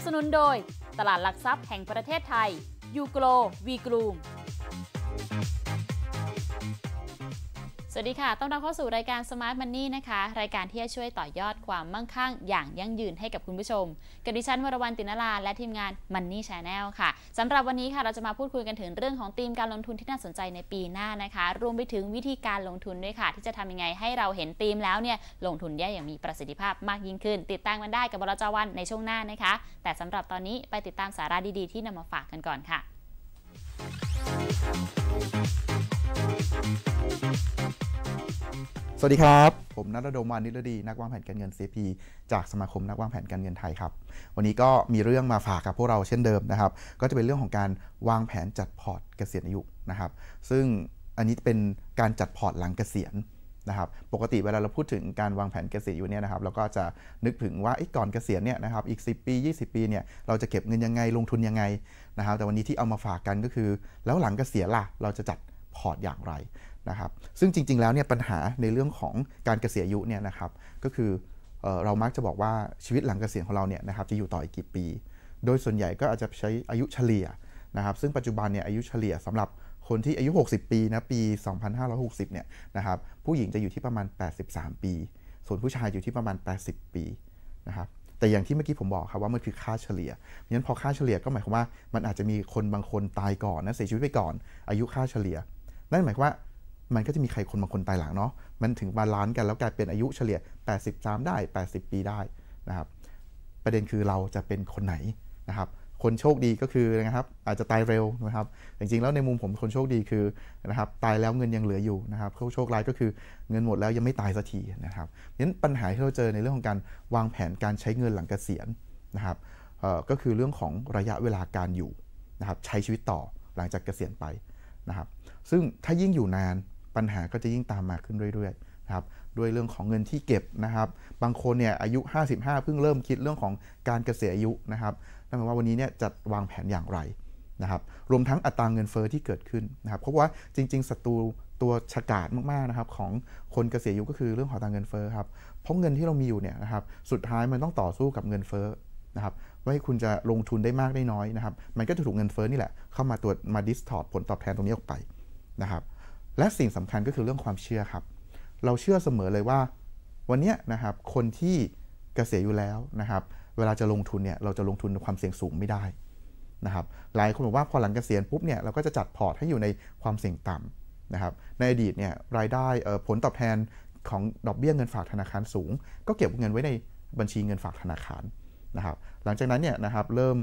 นับสนุนโดย ตลาดหลักทรัพย์แห่งประเทศไทย ยูโกลวีกลูมวัสดีค่ะ ต้อนรับเข้าสู่รายการ Smart Money นะคะ รายการที่จะช่วยต่อยอดความมั่งคั่งอย่างยั่งยืนให้กับคุณผู้ชม กับดิฉันวรวรรณตินาราและทีมงาน Money Channel ค่ะ สำหรับวันนี้ค่ะ เราจะมาพูดคุยกันถึงเรื่องของธีมการลงทุนที่น่าสนใจในปีหน้านะคะ รวมไปถึงวิธีการลงทุนด้วยค่ะ ที่จะทำยังไงให้เราเห็นธีมแล้วเนี่ยลงทุนได้อย่างมีประสิทธิภาพมากยิ่งขึ้น ติดตามกันได้กับบรจวันในช่วงหน้านะคะ แต่สำหรับตอนนี้ไปติดตามสาระดีๆ ที่นำมาฝากกันก่อนค่ะสวัสดีครับ ผมนัทดมวานิรดี นักวางแผนการเงิน CP จากสมาคมนักวางแผนการเงินไทยครับ วันนี้ก็มีเรื่องมาฝากกับพวกเราเช่นเดิมนะครับ ก็จะเป็นเรื่องของการวางแผนจัดพอร์ตเกษียณอายุนะครับ ซึ่งอันนี้เป็นการจัดพอร์ตหลังเกษียณนะครับ ปกติเวลาเราพูดถึงการวางแผนเกษียณอยู่เนี่ยนะครับ เราก็จะนึกถึงว่าก่อนเกษียณเนี่ยนะครับ อีก10ปี20 ปีเนี่ยเราจะเก็บเงินยังไงลงทุนยังไงนะครับ แต่วันนี้ที่เอามาฝากกันก็คือ แล้วหลังเกษียณล่ะเราจะจัดพอร์ตอย่างไรนะครับ ซึ่งจริงๆ แล้วเนี่ยปัญหาในเรื่องของการเกษียณอายุเนี่ยนะครับ ก็คือเรามักจะบอกว่าชีวิตหลังเกษียณของเราเนี่ยนะครับจะอยู่ต่ออีกกี่ปี โดยส่วนใหญ่ก็อาจจะใช้อายุเฉลี่ยนะครับ ซึ่งปัจจุบันเนี่ยอายุเฉลี่ยสำหรับคนที่อายุ 60 ปีนะปี 2560เนี่ยนะครับผู้หญิงจะอยู่ที่ประมาณ 83 ปี ส่วนผู้ชายอยู่ที่ประมาณ 80 ปีนะครับ แต่อย่างที่เมื่อกี้ผมบอกครับว่ามันคือค่าเฉลี่ยเพราะฉะนั้นพอค่าเฉลี่ยก็หมายความว่ามันอาจจะมีคนบางคนตายก่อนนะเสียชีวิตไปก่อน อายุค่าเฉลี่ยนั่นหมายความว่ามันก็จะมีใครคนบางคนตายหลังเนาะมันถึงบาลานซ์กันแล้วกลายเป็นอายุเฉลี่ย83ได้ 80 ปีได้นะครับประเด็นคือเราจะเป็นคนไหนนะครับคนโชคดีก็คือนะครับอาจจะตายเร็วนะครับจริงๆแล้วในมุมผมคนโชคดีคือนะครับตายแล้วเงินยังเหลืออยู่นะครับโชคร้ายก็คือเงินหมดแล้วยังไม่ตายสักทีนะครับนั้นปัญหาที่เราเจอในเรื่องของการวางแผนการใช้เงินหลังเกษียณนะครับก็คือเรื่องของระยะเวลาการอยู่นะครับใช้ชีวิตต่อหลังจากเกษียณไปะครับซึ่งถ้ายิ่งอยู่นานปัญหาก็จะยิ่งตามมาขึ้นเรื่อยๆนะครับด้วยเรื่องของเงินที่เก็บนะครับ บางคนเนี่ยอายุ 55 เพิ่งเริ่มคิดเรื่องของการเกษียณอายุนะครับ นั่นหมายว่าวันนี้เนี่ยจัดวางแผนอย่างไรนะครับ รวมทั้งอัตราเงินเฟอ้อที่เกิดขึ้นนะครับเพราะว่าจริงๆศัตรูตัวฉกาจมากๆนะครับ ของคนเกษียณอายุก็คือเรื่องของอัตราเงินเฟอ้อครับ เพราะเงินที่เรามีอยู่เนี่ยนะครับสุดท้ายมันต้องต่อสู้กับเงินเฟอ้อนะครับว่าให้คุณจะลงทุนได้มากได้น้อยนะครับ มันก็จะถูกเงินเฟ้อนี่แหละเข้ามาตรวจมาดิสทอร์ดผลตอบแทนตรงนี้ออกไปนะครับ และสิ่งสำคัญก็คือเรื่องความเชื่อครับ เราเชื่อเสมอเลยว่า วันนี้นะครับคนที่เกษียณอยู่แล้วนะครับ เวลาจะลงทุนเนี่ยเราจะลงทุนในความเสี่ยงสูงไม่ได้นะครับ หลายคนบอกว่าพอหลังเกษียณปุ๊บเนี่ยเราก็จะจัดพอร์ตให้อยู่ในความเสี่ยงต่ำนะครับ ในอดีตเนี่ยรายได้ผลตอบแทนของดอกเบี้ยเงินฝากธนาคารสูง ก็เก็บเงินไว้ในบัญชีเงินฝากธนาคารนะครับหลังจากนั้นเนี่ยนะครับเริ่ม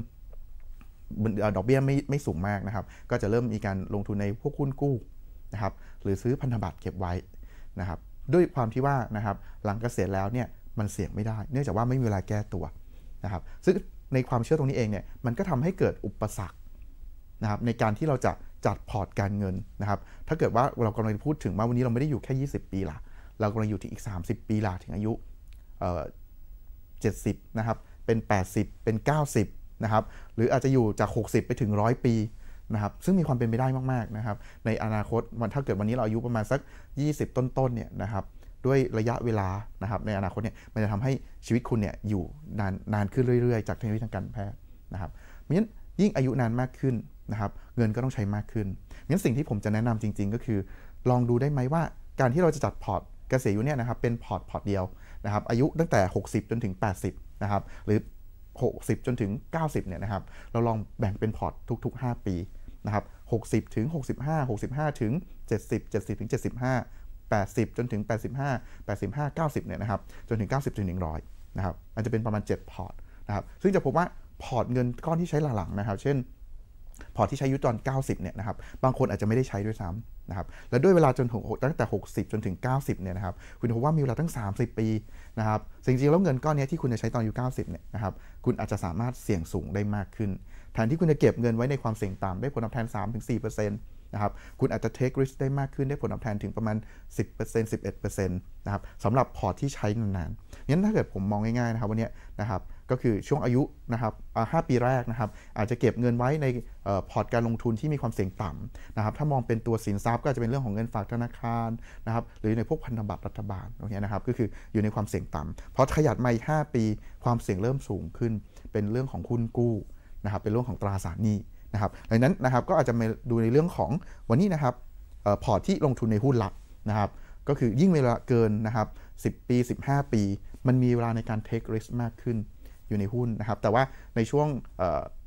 ดอกเบี้ยไม่ไม่สูงมากนะครับ ก็จะเริ่มมีการลงทุนในพวกหุ้นกู้นะครับ หรือซื้อพันธบัตรเก็บไว้นะครับ ด้วยความที่ว่านะครับหลังเกษียณแล้วเนี่ยมันเสี่ยงไม่ได้ เนื่องจากว่าไม่มีเวลาแก้ตัวนะครับ ซึ่งในความเชื่อตรงนี้เองเนี่ยมันก็ทำให้เกิดอุปสรรคนะครับ ในการที่เราจะจัดพอร์ตการเงินนะครับ ถ้าเกิดว่าเรากำลังพูดถึงว่าวันนี้เราไม่ได้อยู่แค่ 20 ปีละเรากำลังอยู่ที่อีก 30 ปีละถึงอายุเจ็ดสิบนะครับเป็น 80 เป็น 90 นะครับ หรืออาจจะอยู่จาก 60 ไปถึง 100 ปีนะครับ ซึ่งมีความเป็นไปได้มากๆนะครับ ในอนาคตวันถ้าเกิดวันนี้เราอายุประมาณสัก 20 ต้นๆเนี่ยนะครับ ด้วยระยะเวลานะครับ ในอนาคตเนี่ย มันจะทำให้ชีวิตคุณเนี่ยอยู่นานนานขึ้นเรื่อยๆ จากเทคโนโลยีทางการแพทย์นะครับเพราะฉะนั้น ยิ่งอายุนานมากขึ้นนะครับ เงินก็ต้องใช้มากขึ้นงั้นสิ่งที่ผมจะแนะนำจริงๆ ก็คือ ลองดูได้ไหมว่าการที่เราจะจัดพอร์ตเกษียณอาู่เนี่ยนะครับเป็นพอร์ตพอร์ตเดียวนะครับอายุตั้งแต่ 60จนถึง 80นะครับหรือ 60 จนถึง 90เนี่ยนะครับ เราลองแบ่งเป็นพอร์ตทุกๆ 5 ปีนะครับ60 ถึง 65 65 ถึง 70 70 ถึง 75 80 จนถึง 85 85 90เนี่ยนะครับ จนถึง 90 ถึง 100นะครับมันจะเป็นประมาณ 7 พอร์ตนะครับ ซึ่งจะพบว่าพอร์ตเงินก้อนที่ใช้หลังๆนะครับ เช่นพอที่ใช้ยุตอน 90 เนี่ยนะครับ บางคนอาจจะไม่ได้ใช้ด้วยซ้ำนะครับ และด้วยเวลาจนถึงตั้งแต่ 60 จนถึง 90 เนี่ยนะครับ คุณพบว่ามีเวลาตั้ง 30 ปีนะครับจริงๆแล้วเงินก้อนนี้ที่คุณจะใช้ตอนอายุ 90 เนี่ยนะครับ คุณอาจจะสามารถเสี่ยงสูงได้มากขึ้น แทนที่คุณจะเก็บเงินไว้ในความเสี่ยงต่ำได้ผลตอบแทน 3-4%เนะครับคุณอาจจะ take risk ได้มากขึ้นได้ผลตอบแทนถึงประมาณ 10% 11%นะครับสำหรับพอร์ตที่ใช้นานๆ งั้นถ้าเกิดผมมองง่ายๆนะครับวันนี้นะครับก็คือช่วงอายุนะครับห้าปีแรกนะครับอาจจะเก็บเงินไว้ในพอร์ตการลงทุนที่มีความเสี่ยงต่ำนะครับถ้ามองเป็นตัวสินทรัพย์ก็จะเป็นเรื่องของเงินฝากธนาคารนะครับหรือในพวกพันธบัตรรัฐบาลตรงนี้นะครับก็คืออยู่ในความเสี่ยงต่ำพอขยับมาอีก5ปีความเสี่ยงเริ่มสูงขึ้นเป็นเรื่องของคุณกู้นะครับเป็นเรื่องของตราสารหนี้นะครับดังนั้นนะครับก็อาจจะมาดูในเรื่องของวันนี้นะครับพอร์ตที่ลงทุนในหุ้นหลักนะครับ ก็คือยิ่งเวลาเกินนะครับ 10 ปี 15 ปีมันมีเวลาในการเทคไรส์มากขึ้นอยู่ในหุ้นนะครับแต่ว่าในช่วง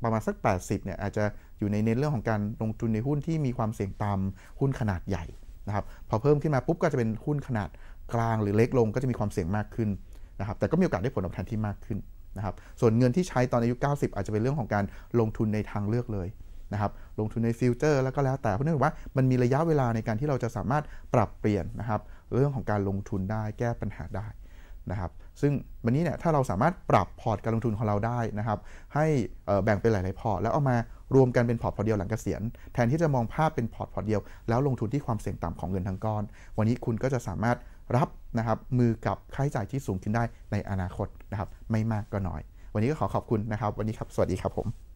ประมาณสัก 80เนี่ยอาจจะอยู่ในเน้นเรื่องของการลงทุนในหุ้นที่มีความเสี่ยงต่ำหุ้นขนาดใหญ่นะครับพอเพิ่มขึ้นมาปุ๊บก็จะเป็นหุ้นขนาดกลาง หรือเล็กลงก็จะมีความเสี่ยงมากขึ้นนะครับแต่ก็มีโอกาสได้ผลตอบแทนที่มากขึ้นนะครับส่วนเงินที่ใช้ตอนอายุ 90 อาจจะเป็นเรื่องของการลงทุนในทางเลือกเลยนะครับลงทุนในฟิวเจอร์แล้วก็แล้วแต่เพราะเนื่องจากว่ามันมีระยะเวลาในการที่เราจะสามารถปรับเปลี่ยนนะครับเรื่องของการลงทุนได้แก้ปัญหาได้นะครับ ซึ่งวันนี้เนี่ยถ้าเราสามารถปรับพอร์ตการลงทุนของเราได้นะครับ ให้แบ่งเป็นหลาย ๆ พอร์ตแล้วเอามารวมกันเป็นพอร์ตพอร์ตเดียวหลังเกษียณแทนที่จะมองภาพเป็นพอร์ตพอร์ตเดียว แล้วลงทุนที่ความเสี่ยงต่ำของเงินทั้งก้อนวันนี้คุณก็จะสามารถรับนะครับมือกับค่าใช้จ่ายที่สูงขึ้นได้ในอนาคตนะครับไม่มากก็น้อย วันนี้ก็ขอขอบคุณนะครับวันนี้ครับ สวัสดีครับผม